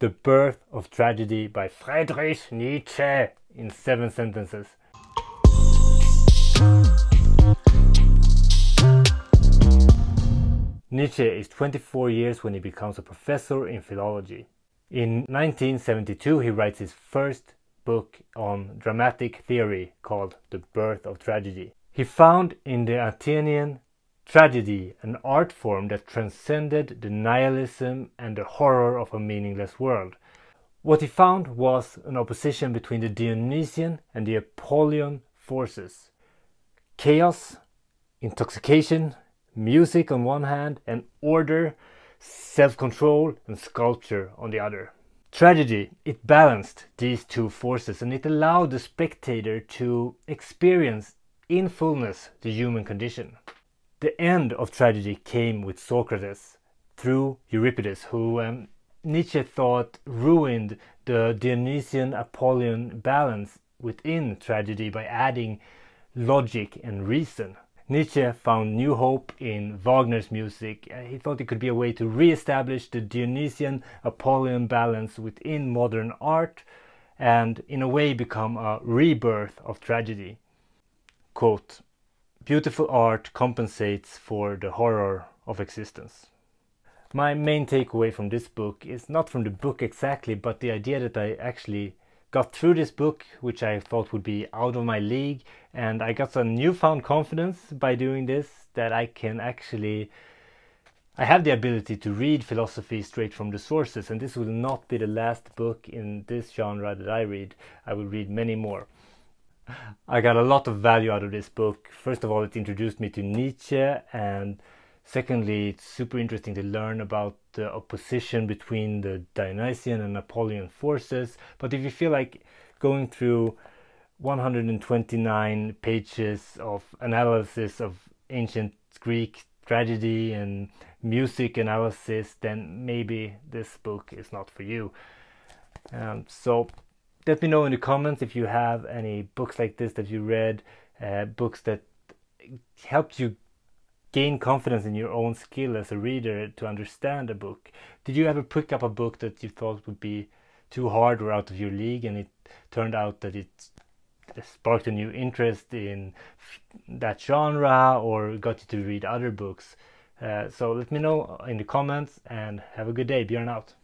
The Birth of Tragedy by Friedrich Nietzsche in seven sentences. Nietzsche is 24 years when he becomes a professor in philology. In 1972 he writes his first book on dramatic theory called The Birth of Tragedy. He found in the Athenian Tragedy, an art form that transcended the nihilism and the horror of a meaningless world. What he found was an opposition between the Dionysian and the Apollyon forces. Chaos, intoxication, music on one hand, and order, self control, and sculpture on the other. Tragedy, it balanced these two forces and it allowed the spectator to experience in fullness the human condition. The end of tragedy came with Socrates through Euripides, who um, Nietzsche thought ruined the Dionysian Apollonian balance within tragedy by adding logic and reason. Nietzsche found new hope in Wagner's music. Uh, he thought it could be a way to re-establish the Dionysian Apollonian balance within modern art and in a way become a rebirth of tragedy. Quote, beautiful art compensates for the horror of existence. My main takeaway from this book is not from the book exactly, but the idea that I actually got through this book, which I thought would be out of my league, and I got some newfound confidence by doing this that I can actually. I have the ability to read philosophy straight from the sources, and this will not be the last book in this genre that I read. I will read many more. I got a lot of value out of this book. First of all, it introduced me to Nietzsche, and secondly, it's super interesting to learn about the opposition between the Dionysian and Napoleon forces. But if you feel like going through 129 pages of analysis of ancient Greek tragedy and music analysis, then maybe this book is not for you. Um, so let me know in the comments if you have any books like this that you read, uh, books that helped you gain confidence in your own skill as a reader to understand a book. Did you ever pick up a book that you thought would be too hard or out of your league and it turned out that it sparked a new interest in that genre or got you to read other books? Uh, so let me know in the comments and have a good day. Björn out.